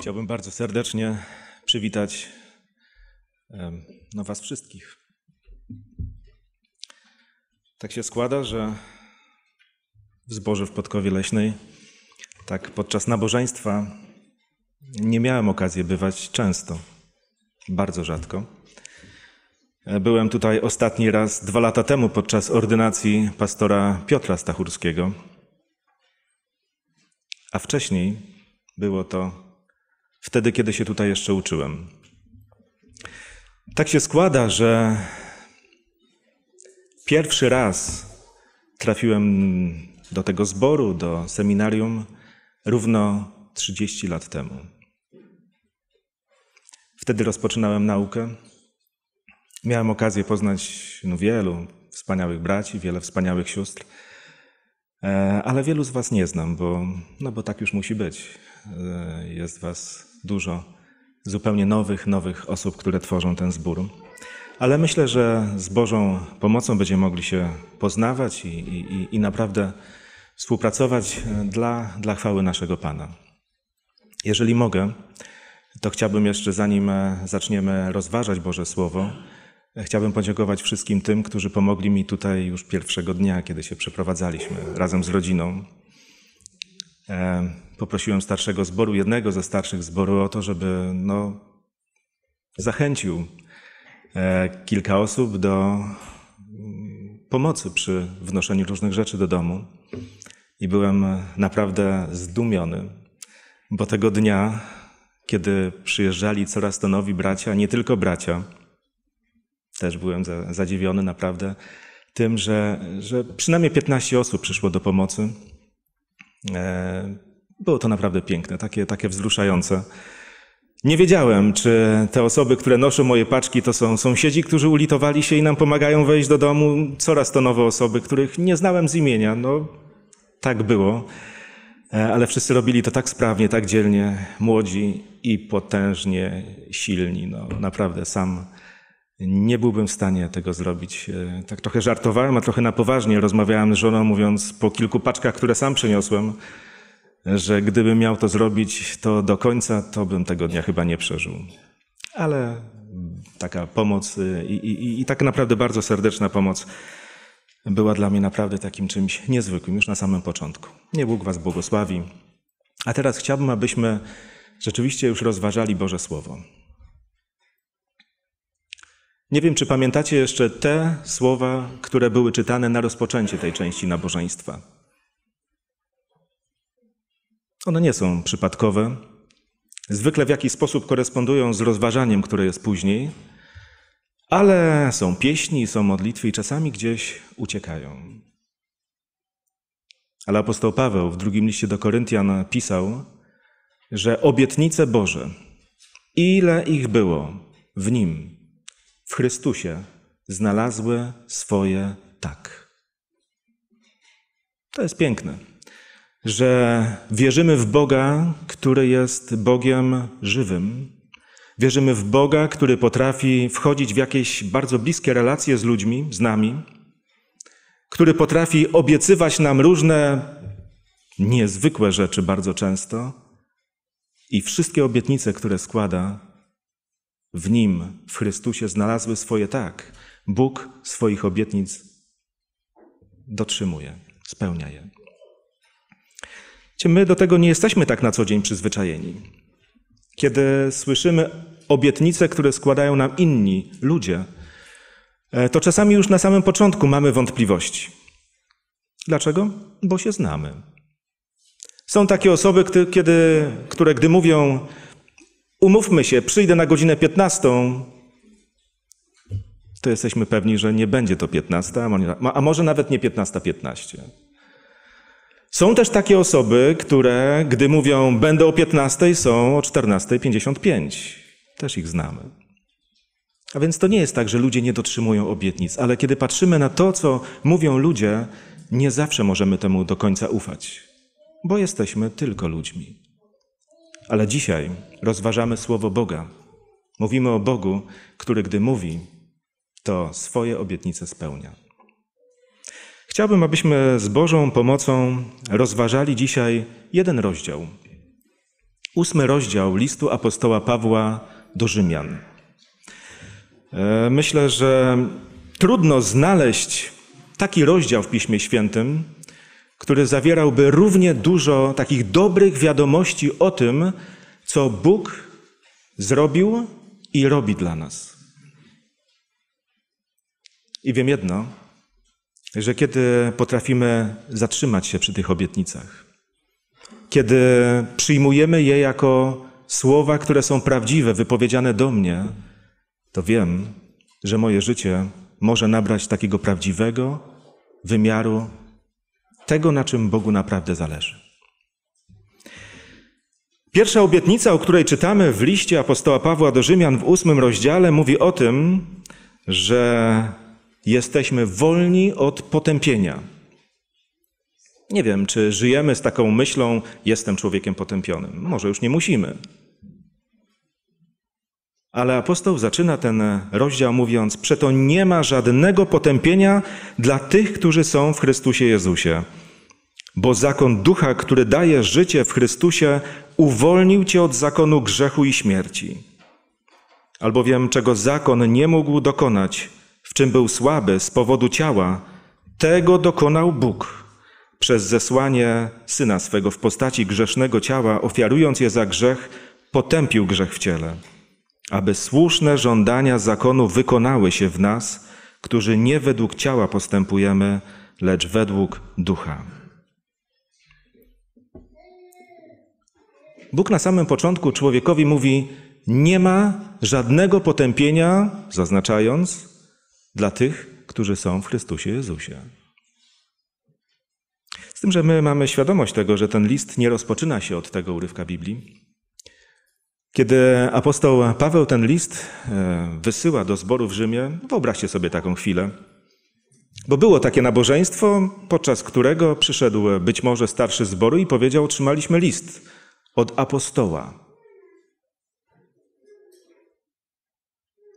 Chciałbym bardzo serdecznie przywitać no, Was wszystkich. Tak się składa, że w zborze w Podkowie Leśnej, tak podczas nabożeństwa, nie miałem okazji bywać często, bardzo rzadko. E, byłem tutaj ostatni raz dwa lata temu podczas ordynacji pastora Piotra Stachurskiego, a wcześniej było to wtedy, kiedy się tutaj jeszcze uczyłem. Tak się składa, że pierwszy raz trafiłem do tego zboru, do seminarium równo 30 lat temu. Wtedy rozpoczynałem naukę. Miałem okazję poznać no, wielu wspaniałych braci, wiele wspaniałych sióstr, e, ale wielu z Was nie znam, bo, no bo tak już musi być. E, jest Was dużo zupełnie nowych, nowych osób, które tworzą ten zbór. Ale myślę, że z Bożą pomocą będziemy mogli się poznawać i, i, i naprawdę współpracować e, dla, dla chwały naszego Pana. Jeżeli mogę, to chciałbym jeszcze, zanim e, zaczniemy rozważać Boże Słowo, e, chciałbym podziękować wszystkim tym, którzy pomogli mi tutaj już pierwszego dnia, kiedy się przeprowadzaliśmy razem z rodziną poprosiłem starszego zboru, jednego ze starszych zboru, o to, żeby no, zachęcił e, kilka osób do mm, pomocy przy wnoszeniu różnych rzeczy do domu. I byłem naprawdę zdumiony, bo tego dnia, kiedy przyjeżdżali coraz to nowi bracia, nie tylko bracia, też byłem zadziwiony naprawdę tym, że, że przynajmniej 15 osób przyszło do pomocy. E, było to naprawdę piękne, takie, takie wzruszające. Nie wiedziałem, czy te osoby, które noszą moje paczki, to są sąsiedzi, którzy ulitowali się i nam pomagają wejść do domu. Coraz to nowe osoby, których nie znałem z imienia. No, tak było. E, ale wszyscy robili to tak sprawnie, tak dzielnie. Młodzi i potężnie silni. No, naprawdę sam nie byłbym w stanie tego zrobić. E, tak trochę żartowałem, a trochę na poważnie rozmawiałem z żoną, mówiąc po kilku paczkach, które sam przyniosłem – że gdybym miał to zrobić, to do końca, to bym tego dnia chyba nie przeżył. Ale taka pomoc y, i, i, i tak naprawdę bardzo serdeczna pomoc była dla mnie naprawdę takim czymś niezwykłym już na samym początku. Nie Bóg Was błogosławi. A teraz chciałbym, abyśmy rzeczywiście już rozważali Boże Słowo. Nie wiem, czy pamiętacie jeszcze te słowa, które były czytane na rozpoczęcie tej części nabożeństwa. One nie są przypadkowe. Zwykle w jakiś sposób korespondują z rozważaniem, które jest później, ale są pieśni, są modlitwy i czasami gdzieś uciekają. Ale apostoł Paweł w drugim liście do Koryntian pisał, że obietnice Boże, ile ich było w Nim, w Chrystusie, znalazły swoje tak. To jest piękne że wierzymy w Boga, który jest Bogiem żywym. Wierzymy w Boga, który potrafi wchodzić w jakieś bardzo bliskie relacje z ludźmi, z nami, który potrafi obiecywać nam różne niezwykłe rzeczy bardzo często i wszystkie obietnice, które składa, w Nim, w Chrystusie znalazły swoje tak. Bóg swoich obietnic dotrzymuje, spełnia je. My do tego nie jesteśmy tak na co dzień przyzwyczajeni. Kiedy słyszymy obietnice, które składają nam inni ludzie, e, to czasami już na samym początku mamy wątpliwości. Dlaczego? Bo się znamy. Są takie osoby, kiedy, które gdy mówią, umówmy się, przyjdę na godzinę 15, to jesteśmy pewni, że nie będzie to 15, a może nawet nie 15.15. 15. Są też takie osoby, które, gdy mówią będę o 15, są o 14.55. Też ich znamy. A więc to nie jest tak, że ludzie nie dotrzymują obietnic, ale kiedy patrzymy na to, co mówią ludzie, nie zawsze możemy temu do końca ufać, bo jesteśmy tylko ludźmi. Ale dzisiaj rozważamy Słowo Boga. Mówimy o Bogu, który gdy mówi, to swoje obietnice spełnia. Chciałbym, abyśmy z Bożą pomocą rozważali dzisiaj jeden rozdział. Ósmy rozdział listu apostoła Pawła do Rzymian. E, myślę, że trudno znaleźć taki rozdział w Piśmie Świętym, który zawierałby równie dużo takich dobrych wiadomości o tym, co Bóg zrobił i robi dla nas. I wiem jedno, że kiedy potrafimy zatrzymać się przy tych obietnicach, kiedy przyjmujemy je jako słowa, które są prawdziwe, wypowiedziane do mnie, to wiem, że moje życie może nabrać takiego prawdziwego wymiaru tego, na czym Bogu naprawdę zależy. Pierwsza obietnica, o której czytamy w liście apostoła Pawła do Rzymian w ósmym rozdziale, mówi o tym, że jesteśmy wolni od potępienia. Nie wiem, czy żyjemy z taką myślą, jestem człowiekiem potępionym. Może już nie musimy. Ale apostoł zaczyna ten rozdział mówiąc: Przeto nie ma żadnego potępienia dla tych, którzy są w Chrystusie Jezusie. Bo zakon ducha, który daje życie w Chrystusie, uwolnił cię od zakonu grzechu i śmierci. Albowiem, czego zakon nie mógł dokonać, w czym był słaby z powodu ciała, tego dokonał Bóg przez zesłanie syna swego w postaci grzesznego ciała, ofiarując je za grzech, potępił grzech w ciele, aby słuszne żądania zakonu wykonały się w nas, którzy nie według ciała postępujemy, lecz według ducha. Bóg na samym początku człowiekowi mówi: Nie ma żadnego potępienia, zaznaczając, dla tych, którzy są w Chrystusie Jezusie. Z tym, że my mamy świadomość tego, że ten list nie rozpoczyna się od tego urywka Biblii. Kiedy apostoł Paweł ten list e, wysyła do zboru w Rzymie, wyobraźcie sobie taką chwilę. Bo było takie nabożeństwo, podczas którego przyszedł być może starszy zboru i powiedział: Otrzymaliśmy list od apostoła.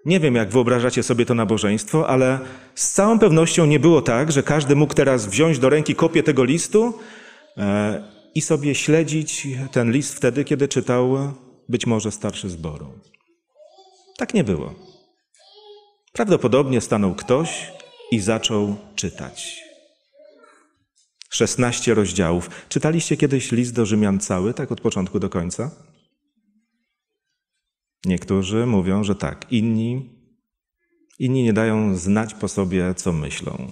Nie wiem, jak wyobrażacie sobie to nabożeństwo, ale z całą pewnością nie było tak, że każdy mógł teraz wziąć do ręki kopię tego listu e, i sobie śledzić ten list wtedy, kiedy czytał być może starszy zboru. Tak nie było. Prawdopodobnie stanął ktoś i zaczął czytać. 16 rozdziałów. Czytaliście kiedyś list do Rzymian cały, tak od początku do końca? Niektórzy mówią, że tak, inni, inni nie dają znać po sobie, co myślą.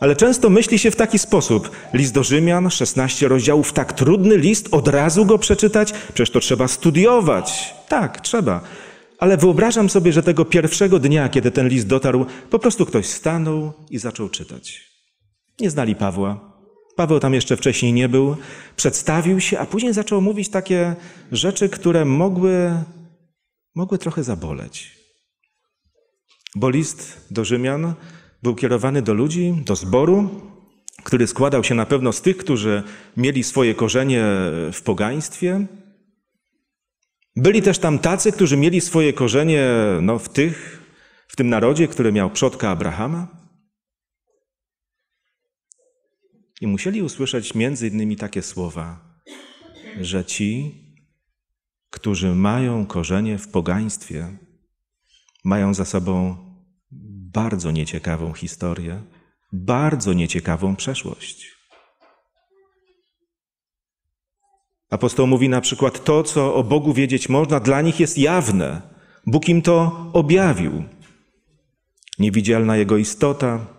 Ale często myśli się w taki sposób. List do Rzymian, 16 rozdziałów, tak trudny list, od razu go przeczytać? Przecież to trzeba studiować. Tak, trzeba. Ale wyobrażam sobie, że tego pierwszego dnia, kiedy ten list dotarł, po prostu ktoś stanął i zaczął czytać. Nie znali Pawła, Paweł tam jeszcze wcześniej nie był, przedstawił się, a później zaczął mówić takie rzeczy, które mogły, mogły trochę zaboleć. Bo list do Rzymian był kierowany do ludzi, do zboru, który składał się na pewno z tych, którzy mieli swoje korzenie w pogaństwie. Byli też tam tacy, którzy mieli swoje korzenie no, w tych, w tym narodzie, który miał przodka Abrahama. I musieli usłyszeć między innymi takie słowa, że ci, którzy mają korzenie w pogaństwie, mają za sobą bardzo nieciekawą historię, bardzo nieciekawą przeszłość. Apostoł mówi na przykład: To, co o Bogu wiedzieć można, dla nich jest jawne. Bóg im to objawił. Niewidzialna Jego istota,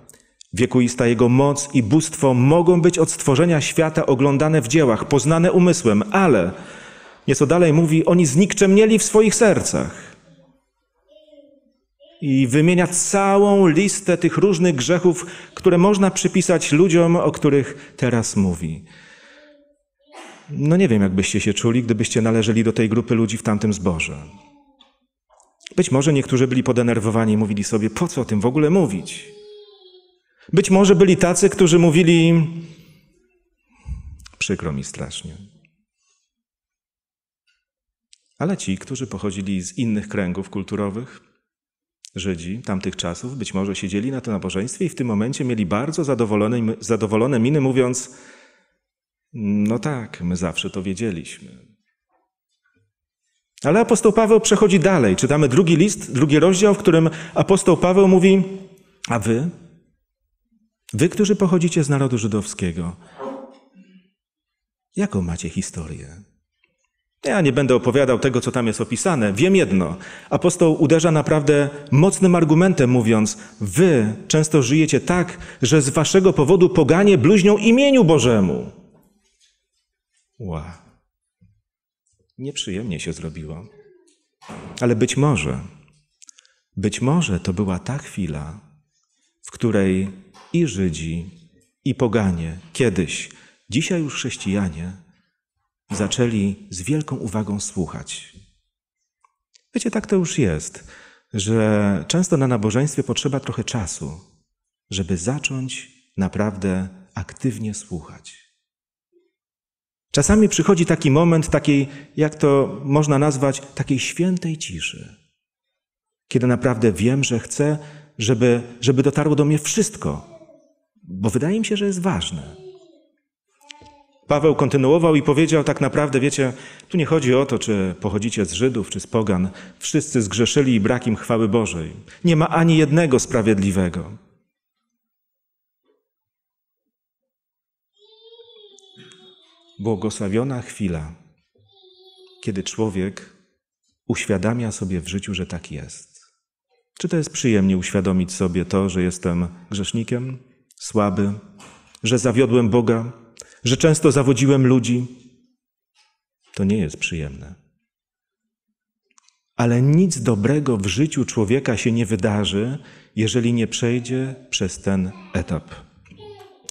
Wiekuista Jego moc i bóstwo mogą być od stworzenia świata oglądane w dziełach, poznane umysłem, ale nieco dalej mówi, oni znikczemnieli w swoich sercach. I wymienia całą listę tych różnych grzechów, które można przypisać ludziom, o których teraz mówi. No nie wiem, jakbyście się czuli, gdybyście należeli do tej grupy ludzi w tamtym zborze. Być może niektórzy byli podenerwowani i mówili sobie, po co o tym w ogóle mówić? Być może byli tacy, którzy mówili: Przykro mi strasznie. Ale ci, którzy pochodzili z innych kręgów kulturowych, Żydzi tamtych czasów, być może siedzieli na to nabożeństwie i w tym momencie mieli bardzo zadowolone, zadowolone miny, mówiąc: No tak, my zawsze to wiedzieliśmy. Ale apostoł Paweł przechodzi dalej. Czytamy drugi list, drugi rozdział, w którym apostoł Paweł mówi: A wy, Wy, którzy pochodzicie z narodu żydowskiego, jaką macie historię? Ja nie będę opowiadał tego, co tam jest opisane. Wiem jedno. Apostoł uderza naprawdę mocnym argumentem, mówiąc: Wy często żyjecie tak, że z waszego powodu poganie bluźnią imieniu Bożemu. Ła. Nieprzyjemnie się zrobiło. Ale być może, być może to była ta chwila, w której i Żydzi, i Poganie kiedyś, dzisiaj już chrześcijanie, zaczęli z wielką uwagą słuchać. Wiecie, tak to już jest, że często na nabożeństwie potrzeba trochę czasu, żeby zacząć naprawdę aktywnie słuchać. Czasami przychodzi taki moment takiej, jak to można nazwać, takiej świętej ciszy, kiedy naprawdę wiem, że chcę, żeby, żeby dotarło do mnie wszystko, bo wydaje mi się, że jest ważne. Paweł kontynuował i powiedział tak naprawdę, wiecie, tu nie chodzi o to, czy pochodzicie z Żydów, czy z Pogan. Wszyscy zgrzeszyli i brak im chwały Bożej. Nie ma ani jednego sprawiedliwego. Błogosławiona chwila, kiedy człowiek uświadamia sobie w życiu, że tak jest. Czy to jest przyjemnie uświadomić sobie to, że jestem grzesznikiem, słaby, że zawiodłem Boga, że często zawodziłem ludzi. To nie jest przyjemne. Ale nic dobrego w życiu człowieka się nie wydarzy, jeżeli nie przejdzie przez ten etap.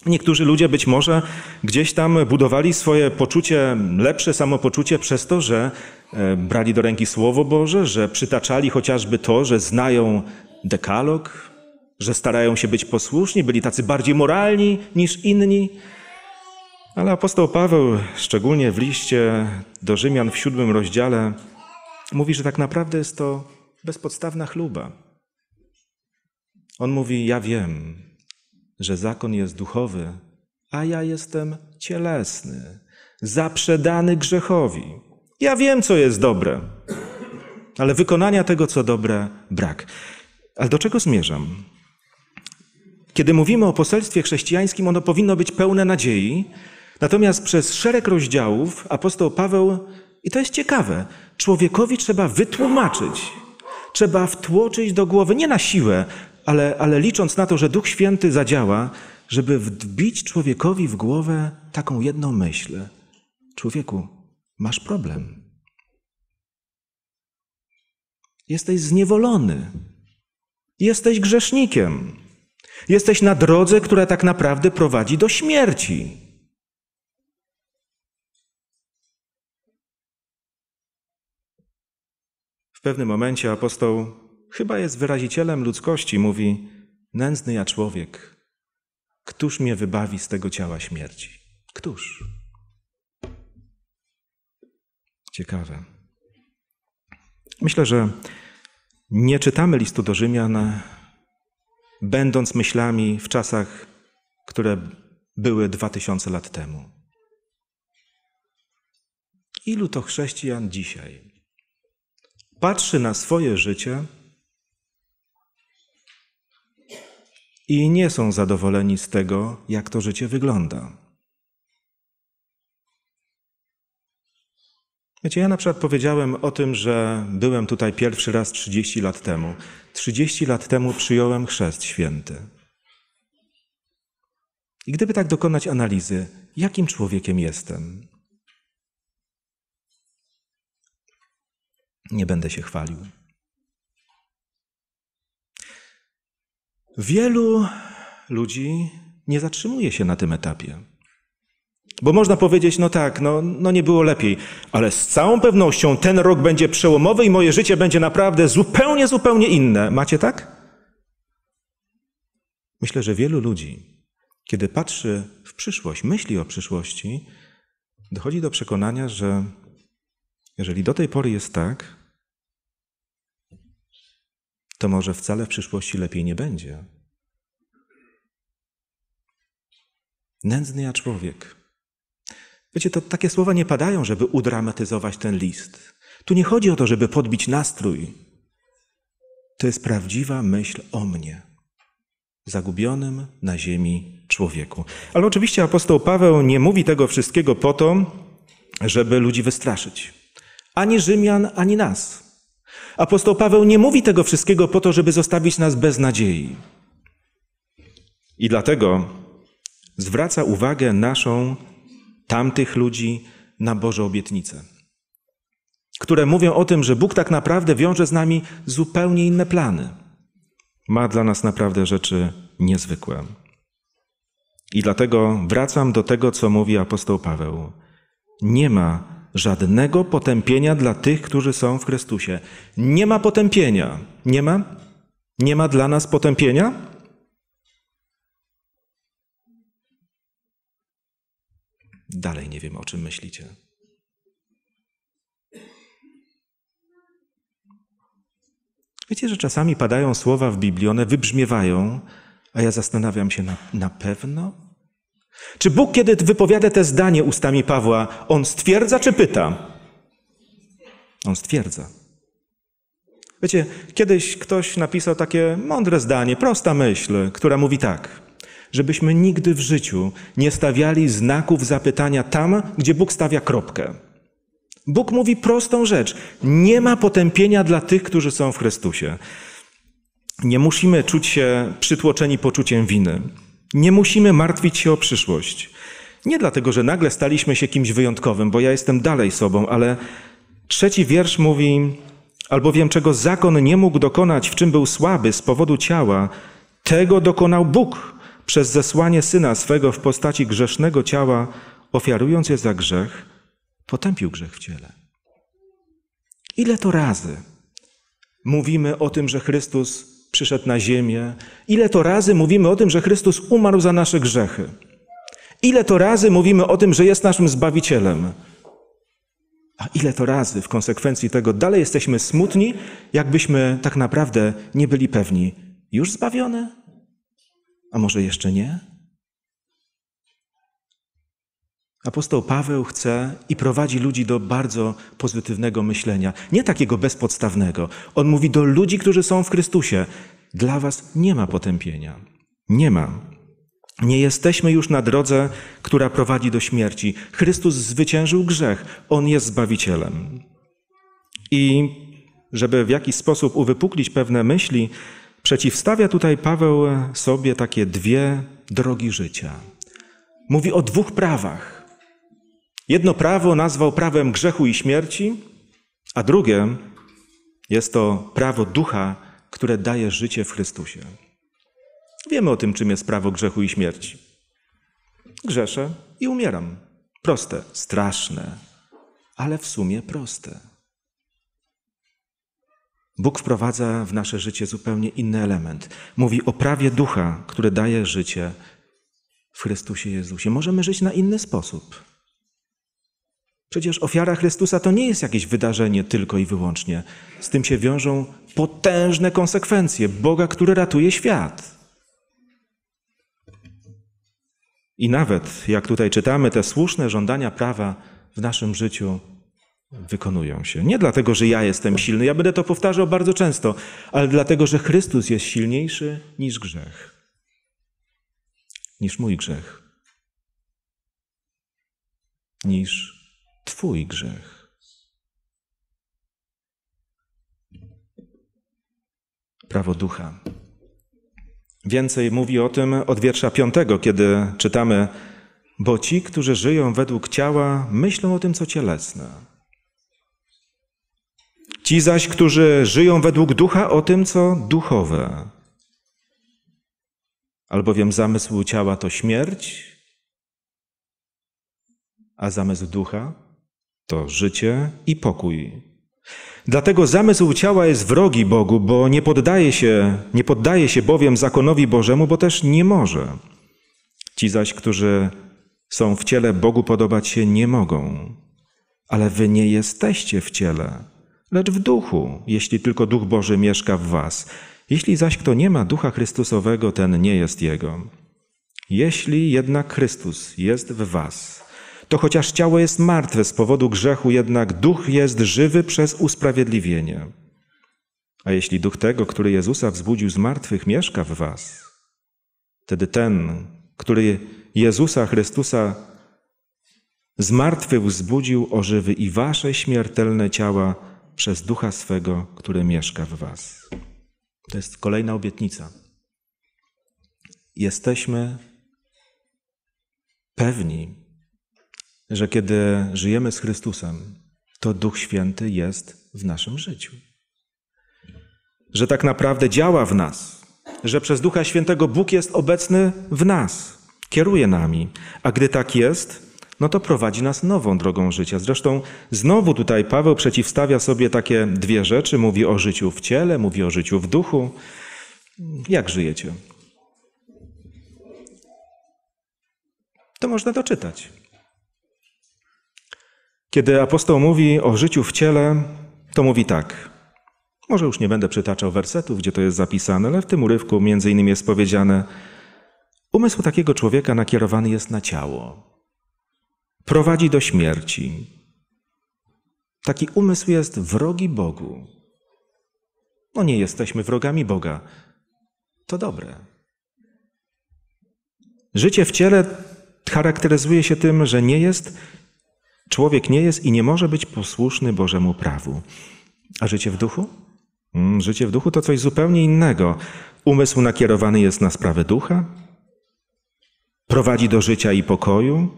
Niektórzy ludzie być może gdzieś tam budowali swoje poczucie, lepsze samopoczucie przez to, że e, brali do ręki Słowo Boże, że przytaczali chociażby to, że znają dekalog, że starają się być posłuszni, byli tacy bardziej moralni niż inni. Ale apostoł Paweł, szczególnie w liście do Rzymian w siódmym rozdziale, mówi, że tak naprawdę jest to bezpodstawna chluba. On mówi: Ja wiem, że zakon jest duchowy, a ja jestem cielesny, zaprzedany grzechowi. Ja wiem, co jest dobre, ale wykonania tego, co dobre, brak. Ale do czego zmierzam? Kiedy mówimy o poselstwie chrześcijańskim, ono powinno być pełne nadziei. Natomiast przez szereg rozdziałów apostoł Paweł, i to jest ciekawe, człowiekowi trzeba wytłumaczyć, trzeba wtłoczyć do głowy, nie na siłę, ale, ale licząc na to, że Duch Święty zadziała, żeby wbić człowiekowi w głowę taką jedną myśl. Człowieku, masz problem. Jesteś zniewolony. Jesteś grzesznikiem. Jesteś na drodze, która tak naprawdę prowadzi do śmierci. W pewnym momencie apostoł chyba jest wyrazicielem ludzkości, mówi: Nędzny ja człowiek, któż mnie wybawi z tego ciała śmierci? Któż? Ciekawe. Myślę, że nie czytamy listu do Rzymian będąc myślami w czasach, które były dwa tysiące lat temu. Ilu to chrześcijan dzisiaj patrzy na swoje życie i nie są zadowoleni z tego, jak to życie wygląda? Wiecie, ja na przykład powiedziałem o tym, że byłem tutaj pierwszy raz 30 lat temu. 30 lat temu przyjąłem chrzest święty. I gdyby tak dokonać analizy, jakim człowiekiem jestem? Nie będę się chwalił. Wielu ludzi nie zatrzymuje się na tym etapie. Bo można powiedzieć, no tak, no, no nie było lepiej, ale z całą pewnością ten rok będzie przełomowy i moje życie będzie naprawdę zupełnie, zupełnie inne. Macie tak? Myślę, że wielu ludzi, kiedy patrzy w przyszłość, myśli o przyszłości, dochodzi do przekonania, że jeżeli do tej pory jest tak, to może wcale w przyszłości lepiej nie będzie. Nędzny ja człowiek. Wiecie, to takie słowa nie padają, żeby udramatyzować ten list. Tu nie chodzi o to, żeby podbić nastrój. To jest prawdziwa myśl o mnie, zagubionym na ziemi człowieku. Ale oczywiście apostoł Paweł nie mówi tego wszystkiego po to, żeby ludzi wystraszyć. Ani Rzymian, ani nas. Apostoł Paweł nie mówi tego wszystkiego po to, żeby zostawić nas bez nadziei. I dlatego zwraca uwagę naszą tamtych ludzi na Boże obietnice, które mówią o tym, że Bóg tak naprawdę wiąże z nami zupełnie inne plany. Ma dla nas naprawdę rzeczy niezwykłe. I dlatego wracam do tego, co mówi apostoł Paweł. Nie ma żadnego potępienia dla tych, którzy są w Chrystusie. Nie ma potępienia. Nie ma? Nie ma dla nas potępienia? Dalej nie wiem, o czym myślicie. Wiecie, że czasami padają słowa w Biblii, one wybrzmiewają, a ja zastanawiam się, na, na pewno? Czy Bóg, kiedy wypowiada te zdanie ustami Pawła, on stwierdza czy pyta? On stwierdza. Wiecie, kiedyś ktoś napisał takie mądre zdanie, prosta myśl, która mówi tak żebyśmy nigdy w życiu nie stawiali znaków zapytania tam, gdzie Bóg stawia kropkę. Bóg mówi prostą rzecz: nie ma potępienia dla tych, którzy są w Chrystusie. Nie musimy czuć się przytłoczeni poczuciem winy. Nie musimy martwić się o przyszłość. Nie dlatego, że nagle staliśmy się kimś wyjątkowym, bo ja jestem dalej sobą, ale trzeci wiersz mówi: Albowiem czego zakon nie mógł dokonać, w czym był słaby z powodu ciała, tego dokonał Bóg przez zesłanie syna swego w postaci grzesznego ciała, ofiarując je za grzech, potępił grzech w ciele. Ile to razy mówimy o tym, że Chrystus przyszedł na ziemię? Ile to razy mówimy o tym, że Chrystus umarł za nasze grzechy? Ile to razy mówimy o tym, że jest naszym zbawicielem? A ile to razy w konsekwencji tego dalej jesteśmy smutni, jakbyśmy tak naprawdę nie byli pewni, już zbawione? A może jeszcze nie? Apostoł Paweł chce i prowadzi ludzi do bardzo pozytywnego myślenia, nie takiego bezpodstawnego. On mówi do ludzi, którzy są w Chrystusie: Dla was nie ma potępienia. Nie ma. Nie jesteśmy już na drodze, która prowadzi do śmierci. Chrystus zwyciężył grzech. On jest zbawicielem. I żeby w jakiś sposób uwypuklić pewne myśli, Przeciwstawia tutaj Paweł sobie takie dwie drogi życia. Mówi o dwóch prawach. Jedno prawo nazwał prawem grzechu i śmierci, a drugie jest to prawo ducha, które daje życie w Chrystusie. Wiemy o tym, czym jest prawo grzechu i śmierci. Grzeszę i umieram. Proste, straszne, ale w sumie proste. Bóg wprowadza w nasze życie zupełnie inny element. Mówi o prawie ducha, które daje życie w Chrystusie Jezusie. Możemy żyć na inny sposób. Przecież ofiara Chrystusa to nie jest jakieś wydarzenie tylko i wyłącznie. Z tym się wiążą potężne konsekwencje Boga, który ratuje świat. I nawet, jak tutaj czytamy, te słuszne żądania prawa w naszym życiu wykonują się. Nie dlatego, że ja jestem silny, ja będę to powtarzał bardzo często, ale dlatego, że Chrystus jest silniejszy niż grzech, niż mój grzech, niż Twój grzech. Prawo ducha. Więcej mówi o tym od wiersza piątego, kiedy czytamy, bo ci, którzy żyją według ciała, myślą o tym, co cielesne Ci zaś, którzy żyją według ducha, o tym, co duchowe. Albowiem zamysł ciała to śmierć, a zamysł ducha to życie i pokój. Dlatego zamysł ciała jest wrogi Bogu, bo nie poddaje się, nie poddaje się bowiem zakonowi Bożemu, bo też nie może. Ci zaś, którzy są w ciele, Bogu podobać się nie mogą. Ale wy nie jesteście w ciele lecz w duchu, jeśli tylko Duch Boży mieszka w was. Jeśli zaś kto nie ma Ducha Chrystusowego, ten nie jest Jego. Jeśli jednak Chrystus jest w was, to chociaż ciało jest martwe z powodu grzechu, jednak Duch jest żywy przez usprawiedliwienie. A jeśli Duch tego, który Jezusa wzbudził z martwych, mieszka w was, wtedy ten, który Jezusa Chrystusa z martwych wzbudził, ożywy i wasze śmiertelne ciała, przez ducha swego, który mieszka w Was. To jest kolejna obietnica. Jesteśmy pewni, że kiedy żyjemy z Chrystusem, to Duch Święty jest w naszym życiu. Że tak naprawdę działa w nas, że przez Ducha Świętego Bóg jest obecny w nas, kieruje nami. A gdy tak jest, no to prowadzi nas nową drogą życia. Zresztą znowu tutaj Paweł przeciwstawia sobie takie dwie rzeczy. Mówi o życiu w ciele, mówi o życiu w duchu. Jak żyjecie? To można doczytać. Kiedy apostoł mówi o życiu w ciele, to mówi tak. Może już nie będę przytaczał wersetów, gdzie to jest zapisane, ale w tym urywku między innymi jest powiedziane: Umysł takiego człowieka nakierowany jest na ciało prowadzi do śmierci. Taki umysł jest wrogi Bogu. No nie jesteśmy wrogami Boga. To dobre. Życie w ciele charakteryzuje się tym, że nie jest, człowiek nie jest i nie może być posłuszny Bożemu prawu. A życie w duchu? Mm, życie w duchu to coś zupełnie innego. Umysł nakierowany jest na sprawy ducha, prowadzi do życia i pokoju,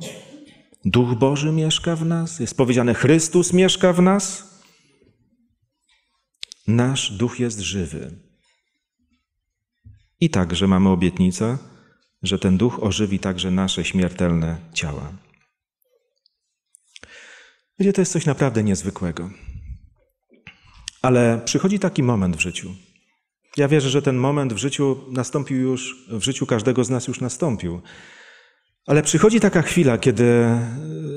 Duch Boży mieszka w nas, jest powiedziane Chrystus mieszka w nas. Nasz duch jest żywy. I także mamy obietnicę, że ten duch ożywi także nasze śmiertelne ciała. Wiecie, to jest coś naprawdę niezwykłego. Ale przychodzi taki moment w życiu. Ja wierzę, że ten moment w życiu nastąpił już, w życiu każdego z nas już nastąpił ale przychodzi taka chwila, kiedy e,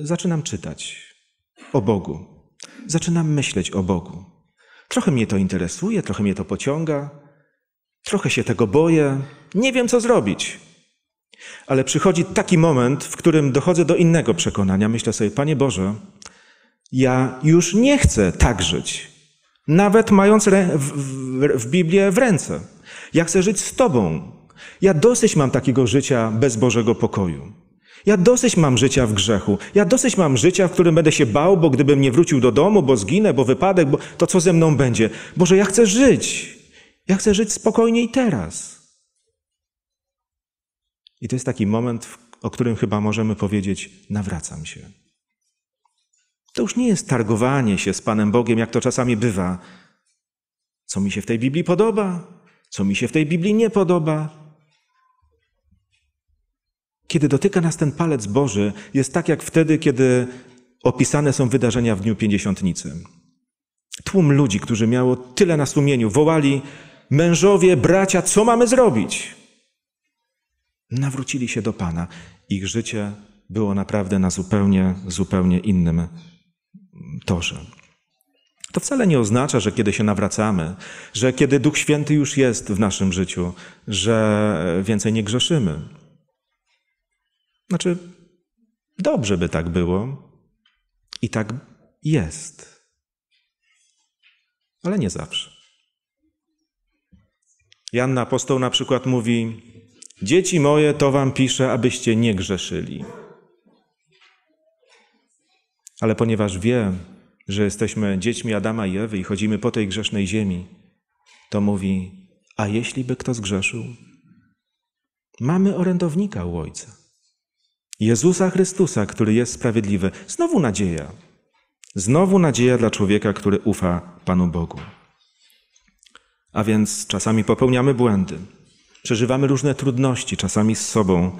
zaczynam czytać o Bogu. Zaczynam myśleć o Bogu. Trochę mnie to interesuje, trochę mnie to pociąga, trochę się tego boję, nie wiem co zrobić. Ale przychodzi taki moment, w którym dochodzę do innego przekonania. Myślę sobie, Panie Boże, ja już nie chcę tak żyć, nawet mając w, w, w Biblię w ręce. Ja chcę żyć z Tobą. Ja dosyć mam takiego życia bez Bożego pokoju. Ja dosyć mam życia w grzechu. Ja dosyć mam życia, w którym będę się bał, bo gdybym nie wrócił do domu, bo zginę, bo wypadek, bo to co ze mną będzie? Boże, ja chcę żyć. Ja chcę żyć spokojnie i teraz. I to jest taki moment, o którym chyba możemy powiedzieć: nawracam się. To już nie jest targowanie się z Panem Bogiem, jak to czasami bywa. Co mi się w tej Biblii podoba, co mi się w tej Biblii nie podoba, kiedy dotyka nas ten palec Boży, jest tak jak wtedy, kiedy opisane są wydarzenia w Dniu Pięćdziesiątnicy. Tłum ludzi, którzy miało tyle na sumieniu, wołali: Mężowie, bracia, co mamy zrobić? Nawrócili się do Pana. Ich życie było naprawdę na zupełnie, zupełnie innym torze. To wcale nie oznacza, że kiedy się nawracamy, że kiedy Duch Święty już jest w naszym życiu, że więcej nie grzeszymy. Znaczy, dobrze by tak było i tak jest, ale nie zawsze. Jan Apostoł na przykład mówi: Dzieci moje, to wam piszę, abyście nie grzeszyli. Ale ponieważ wie, że jesteśmy dziećmi Adama i Ewy i chodzimy po tej grzesznej ziemi, to mówi: A jeśli by kto zgrzeszył? Mamy orędownika u Ojca. Jezusa Chrystusa, który jest sprawiedliwy. Znowu nadzieja. Znowu nadzieja dla człowieka, który ufa Panu Bogu. A więc czasami popełniamy błędy, przeżywamy różne trudności, czasami z sobą,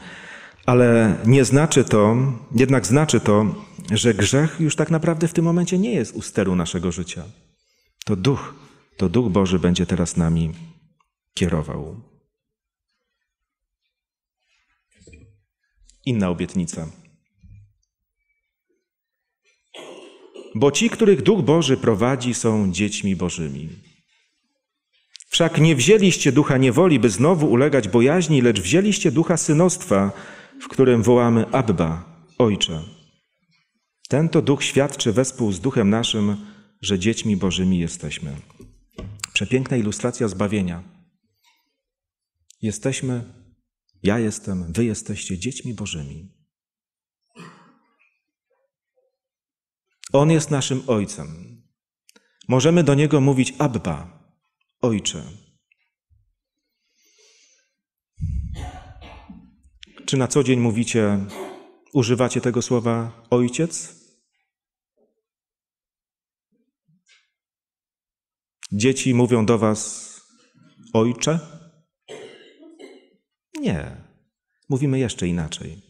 ale nie znaczy to, jednak znaczy to, że grzech już tak naprawdę w tym momencie nie jest u steru naszego życia. To duch, to duch Boży będzie teraz nami kierował. inna obietnica. Bo ci, których Duch Boży prowadzi, są dziećmi Bożymi. Wszak nie wzięliście ducha niewoli, by znowu ulegać bojaźni, lecz wzięliście ducha synostwa, w którym wołamy Abba, Ojcze. Ten to duch świadczy wespół z duchem naszym, że dziećmi Bożymi jesteśmy. Przepiękna ilustracja zbawienia. Jesteśmy ja jestem, wy jesteście dziećmi Bożymi. On jest naszym Ojcem. Możemy do Niego mówić Abba, Ojcze. Czy na co dzień mówicie, używacie tego słowa Ojciec? Dzieci mówią do Was Ojcze? Nie. Mówimy jeszcze inaczej.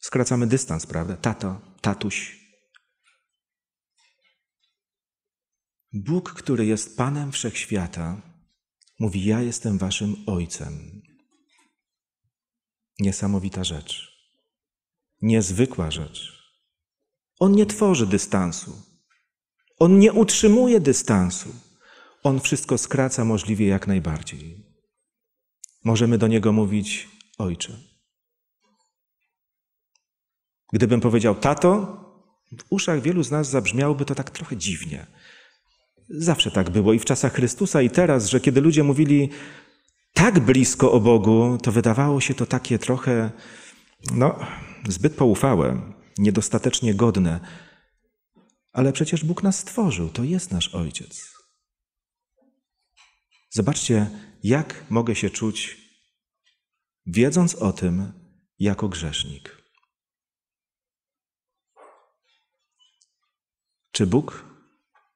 Skracamy dystans, prawda? Tato, tatuś. Bóg, który jest Panem Wszechświata, mówi: Ja jestem Waszym Ojcem. Niesamowita rzecz. Niezwykła rzecz. On nie tworzy dystansu. On nie utrzymuje dystansu. On wszystko skraca możliwie jak najbardziej możemy do Niego mówić Ojcze. Gdybym powiedział tato, w uszach wielu z nas zabrzmiałoby to tak trochę dziwnie. Zawsze tak było i w czasach Chrystusa, i teraz, że kiedy ludzie mówili tak blisko o Bogu, to wydawało się to takie trochę, no, zbyt poufałe, niedostatecznie godne. Ale przecież Bóg nas stworzył, to jest nasz Ojciec. Zobaczcie, jak mogę się czuć, wiedząc o tym, jako grzesznik. Czy Bóg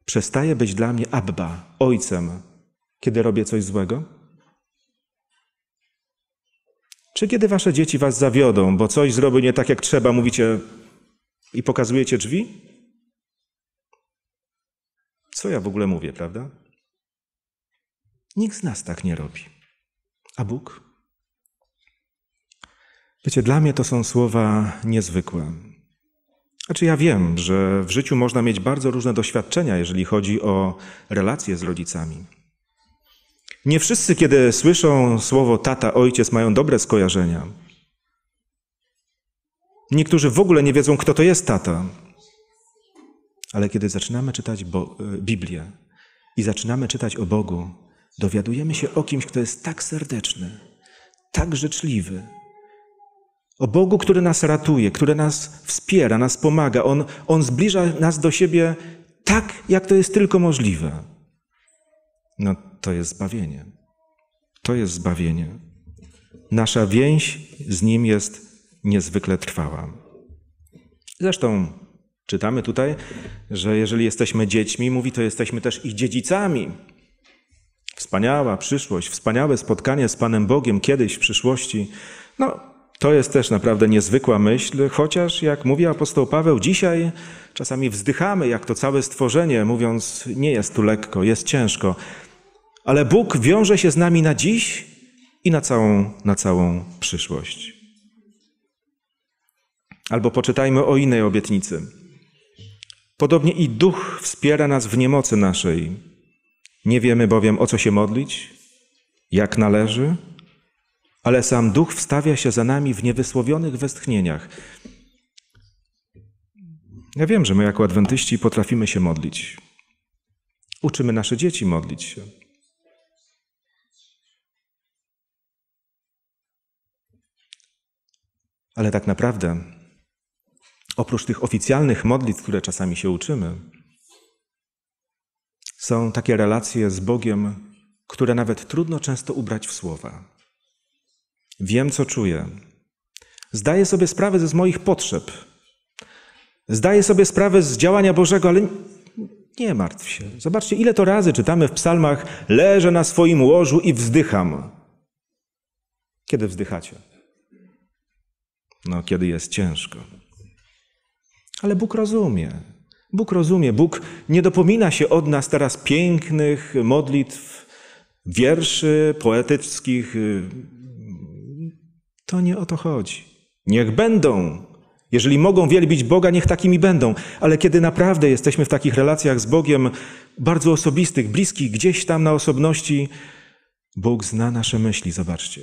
przestaje być dla mnie Abba, ojcem, kiedy robię coś złego? Czy kiedy wasze dzieci was zawiodą, bo coś zrobił nie tak jak trzeba, mówicie i pokazujecie drzwi? Co ja w ogóle mówię, prawda? Nikt z nas tak nie robi. A Bóg? Wiecie, dla mnie to są słowa niezwykłe. Znaczy, ja wiem, że w życiu można mieć bardzo różne doświadczenia, jeżeli chodzi o relacje z rodzicami. Nie wszyscy, kiedy słyszą słowo tata, ojciec, mają dobre skojarzenia. Niektórzy w ogóle nie wiedzą, kto to jest tata. Ale kiedy zaczynamy czytać Bo- e, Biblię i zaczynamy czytać o Bogu, dowiadujemy się o kimś, kto jest tak serdeczny, tak życzliwy, o Bogu, który nas ratuje, który nas wspiera, nas pomaga. On, on zbliża nas do siebie tak, jak to jest tylko możliwe. No to jest zbawienie. To jest zbawienie. Nasza więź z Nim jest niezwykle trwała. Zresztą czytamy tutaj, że jeżeli jesteśmy dziećmi, mówi, to jesteśmy też ich dziedzicami. Wspaniała przyszłość, wspaniałe spotkanie z Panem Bogiem kiedyś w przyszłości. No, to jest też naprawdę niezwykła myśl, chociaż, jak mówi apostoł Paweł, dzisiaj czasami wzdychamy, jak to całe stworzenie, mówiąc, nie jest tu lekko, jest ciężko. Ale Bóg wiąże się z nami na dziś i na całą, na całą przyszłość. Albo poczytajmy o innej obietnicy. Podobnie i Duch wspiera nas w niemocy naszej. Nie wiemy bowiem, o co się modlić, jak należy, ale sam Duch wstawia się za nami w niewysłowionych westchnieniach. Ja wiem, że my jako adwentyści potrafimy się modlić. Uczymy nasze dzieci modlić się. Ale tak naprawdę, oprócz tych oficjalnych modlitw, które czasami się uczymy, są takie relacje z Bogiem, które nawet trudno często ubrać w słowa. Wiem, co czuję. Zdaję sobie sprawę z moich potrzeb. Zdaję sobie sprawę z działania Bożego, ale nie martw się. Zobaczcie, ile to razy czytamy w psalmach: Leżę na swoim łożu i wzdycham. Kiedy wzdychacie? No, kiedy jest ciężko. Ale Bóg rozumie. Bóg rozumie, Bóg nie dopomina się od nas teraz pięknych modlitw, wierszy poetyckich. To nie o to chodzi. Niech będą. Jeżeli mogą wielbić Boga, niech takimi będą. Ale kiedy naprawdę jesteśmy w takich relacjach z Bogiem, bardzo osobistych, bliskich, gdzieś tam na osobności, Bóg zna nasze myśli, zobaczcie.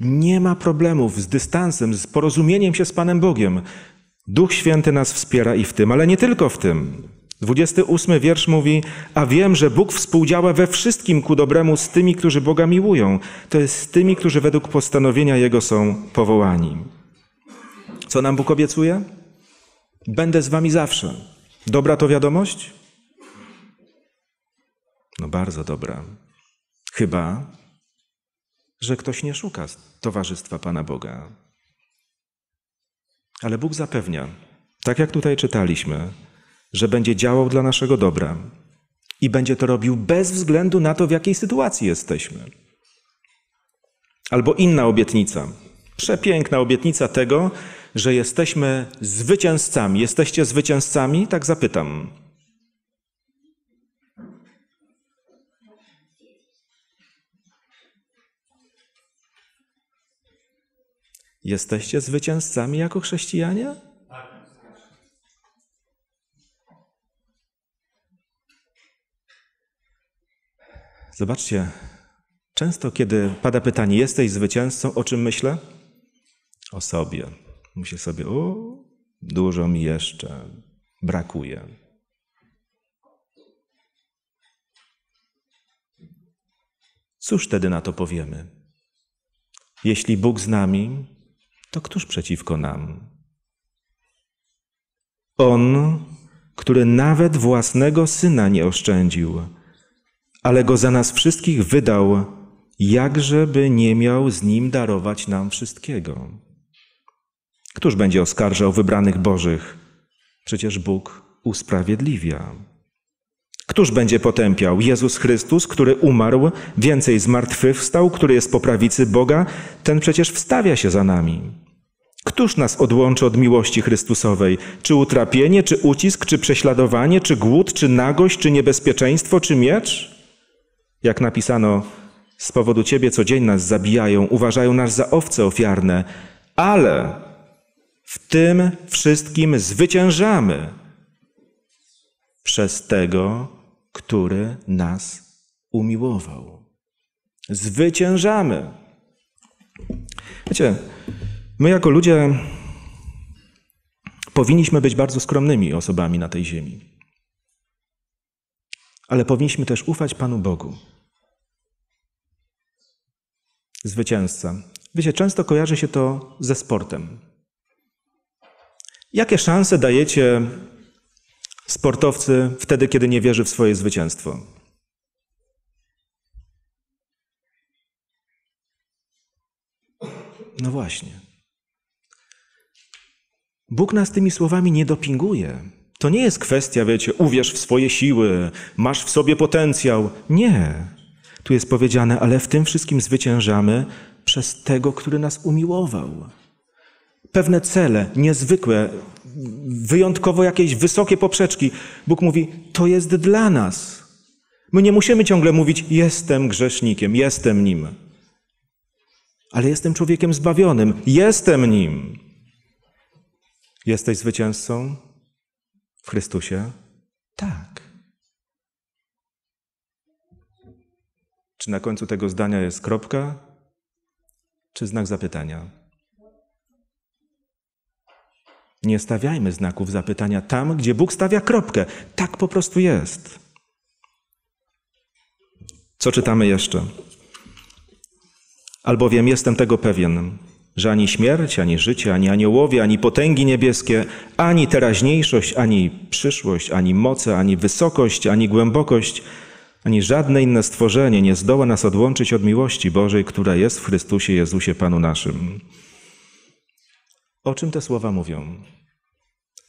Nie ma problemów z dystansem, z porozumieniem się z Panem Bogiem. Duch Święty nas wspiera i w tym, ale nie tylko w tym. 28 wiersz mówi: A wiem, że Bóg współdziała we wszystkim ku dobremu z tymi, którzy Boga miłują, to jest z tymi, którzy według postanowienia Jego są powołani. Co nam Bóg obiecuje? Będę z Wami zawsze. Dobra to wiadomość? No bardzo dobra. Chyba, że ktoś nie szuka towarzystwa Pana Boga. Ale Bóg zapewnia, tak jak tutaj czytaliśmy, że będzie działał dla naszego dobra i będzie to robił bez względu na to, w jakiej sytuacji jesteśmy. Albo inna obietnica, przepiękna obietnica tego, że jesteśmy zwycięzcami. Jesteście zwycięzcami? Tak zapytam. Jesteście zwycięzcami jako chrześcijanie? Zobaczcie, często kiedy pada pytanie, jesteś zwycięzcą, o czym myślę? O sobie. Myślę sobie, o, dużo mi jeszcze brakuje. Cóż wtedy na to powiemy? Jeśli Bóg z nami, to któż przeciwko nam? On, który nawet własnego syna nie oszczędził, ale go za nas wszystkich wydał, jakżeby nie miał z nim darować nam wszystkiego. Któż będzie oskarżał wybranych Bożych? Przecież Bóg usprawiedliwia. Któż będzie potępiał? Jezus Chrystus, który umarł, więcej zmartwychwstał, który jest po prawicy Boga, ten przecież wstawia się za nami. Któż nas odłączy od miłości Chrystusowej? Czy utrapienie, czy ucisk, czy prześladowanie, czy głód, czy nagość, czy niebezpieczeństwo, czy miecz? Jak napisano, z powodu Ciebie co dzień nas zabijają, uważają nas za owce ofiarne, ale w tym wszystkim zwyciężamy przez tego, który nas umiłował. Zwyciężamy. Wiecie, My jako ludzie powinniśmy być bardzo skromnymi osobami na tej ziemi. Ale powinniśmy też ufać Panu Bogu. Zwycięzca. Wiecie, często kojarzy się to ze sportem. Jakie szanse dajecie sportowcy wtedy, kiedy nie wierzy w swoje zwycięstwo? No właśnie. Bóg nas tymi słowami nie dopinguje. To nie jest kwestia, wiecie, uwierz w swoje siły, masz w sobie potencjał. Nie. Tu jest powiedziane, ale w tym wszystkim zwyciężamy przez tego, który nas umiłował. Pewne cele, niezwykłe, wyjątkowo jakieś wysokie poprzeczki. Bóg mówi, to jest dla nas. My nie musimy ciągle mówić, jestem grzesznikiem, jestem nim. Ale jestem człowiekiem zbawionym, jestem nim. Jesteś zwycięzcą w Chrystusie? Tak. Czy na końcu tego zdania jest kropka, czy znak zapytania? Nie stawiajmy znaków zapytania tam, gdzie Bóg stawia kropkę. Tak po prostu jest. Co czytamy jeszcze? Albowiem jestem tego pewien że ani śmierć, ani życie, ani aniołowie, ani potęgi niebieskie, ani teraźniejszość, ani przyszłość, ani moce, ani wysokość, ani głębokość, ani żadne inne stworzenie nie zdoła nas odłączyć od miłości Bożej, która jest w Chrystusie Jezusie Panu naszym. O czym te słowa mówią?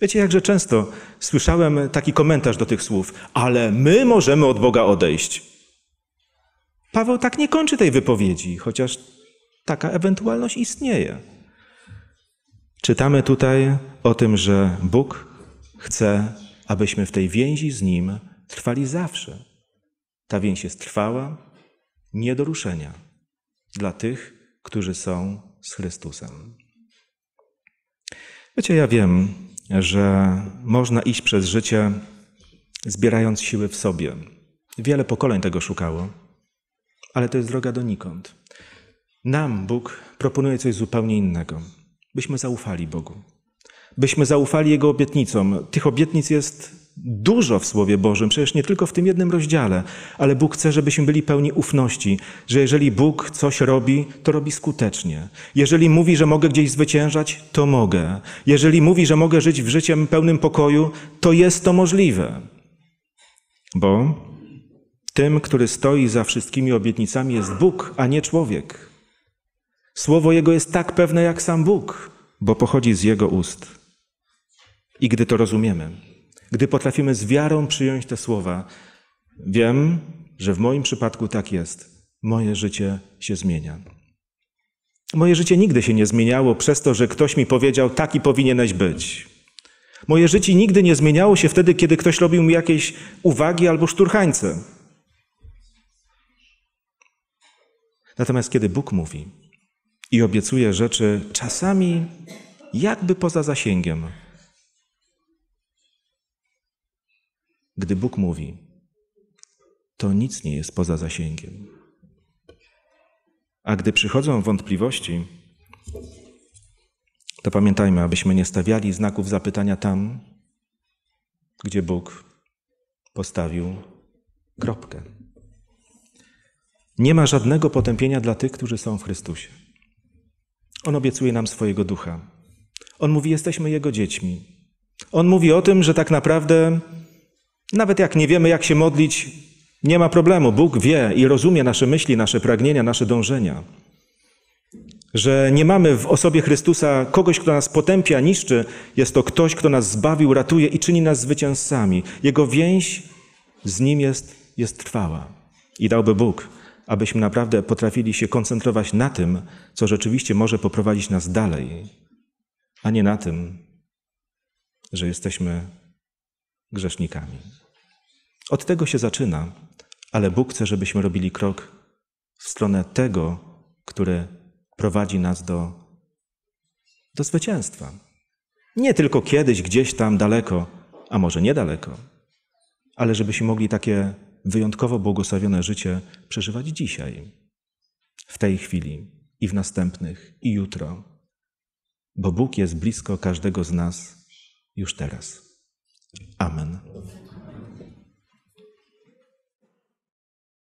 Wiecie, jakże często słyszałem taki komentarz do tych słów, ale my możemy od Boga odejść. Paweł tak nie kończy tej wypowiedzi, chociaż Taka ewentualność istnieje. Czytamy tutaj o tym, że Bóg chce, abyśmy w tej więzi z Nim trwali zawsze. Ta więź jest trwała, nie do ruszenia dla tych, którzy są z Chrystusem. Wiecie, ja wiem, że można iść przez życie zbierając siły w sobie. Wiele pokoleń tego szukało, ale to jest droga donikąd. Nam Bóg proponuje coś zupełnie innego. Byśmy zaufali Bogu. Byśmy zaufali Jego obietnicom. Tych obietnic jest dużo w Słowie Bożym, przecież nie tylko w tym jednym rozdziale, ale Bóg chce, żebyśmy byli pełni ufności, że jeżeli Bóg coś robi, to robi skutecznie. Jeżeli mówi, że mogę gdzieś zwyciężać, to mogę. Jeżeli mówi, że mogę żyć w życiem pełnym pokoju, to jest to możliwe. Bo tym, który stoi za wszystkimi obietnicami, jest Bóg, a nie człowiek. Słowo Jego jest tak pewne jak sam Bóg, bo pochodzi z Jego ust. I gdy to rozumiemy, gdy potrafimy z wiarą przyjąć te słowa, wiem, że w moim przypadku tak jest. Moje życie się zmienia. Moje życie nigdy się nie zmieniało przez to, że ktoś mi powiedział, taki powinieneś być. Moje życie nigdy nie zmieniało się wtedy, kiedy ktoś robił mi jakieś uwagi albo szturchańce. Natomiast kiedy Bóg mówi, i obiecuje rzeczy czasami jakby poza zasięgiem. Gdy Bóg mówi, to nic nie jest poza zasięgiem. A gdy przychodzą wątpliwości, to pamiętajmy, abyśmy nie stawiali znaków zapytania tam, gdzie Bóg postawił kropkę. Nie ma żadnego potępienia dla tych, którzy są w Chrystusie. On obiecuje nam swojego ducha. On mówi, jesteśmy Jego dziećmi. On mówi o tym, że tak naprawdę, nawet jak nie wiemy, jak się modlić, nie ma problemu. Bóg wie i rozumie nasze myśli, nasze pragnienia, nasze dążenia. Że nie mamy w osobie Chrystusa kogoś, kto nas potępia, niszczy. Jest to ktoś, kto nas zbawił, ratuje i czyni nas zwycięzcami. Jego więź z Nim jest, jest trwała. I dałby Bóg, abyśmy naprawdę potrafili się koncentrować na tym, co rzeczywiście może poprowadzić nas dalej, a nie na tym, że jesteśmy grzesznikami. Od tego się zaczyna, ale Bóg chce, żebyśmy robili krok w stronę tego, który prowadzi nas do, do zwycięstwa. Nie tylko kiedyś, gdzieś tam daleko, a może niedaleko, ale żebyśmy mogli takie wyjątkowo błogosławione życie przeżywać dzisiaj, w tej chwili i w następnych, i jutro, bo Bóg jest blisko każdego z nas już teraz. Amen.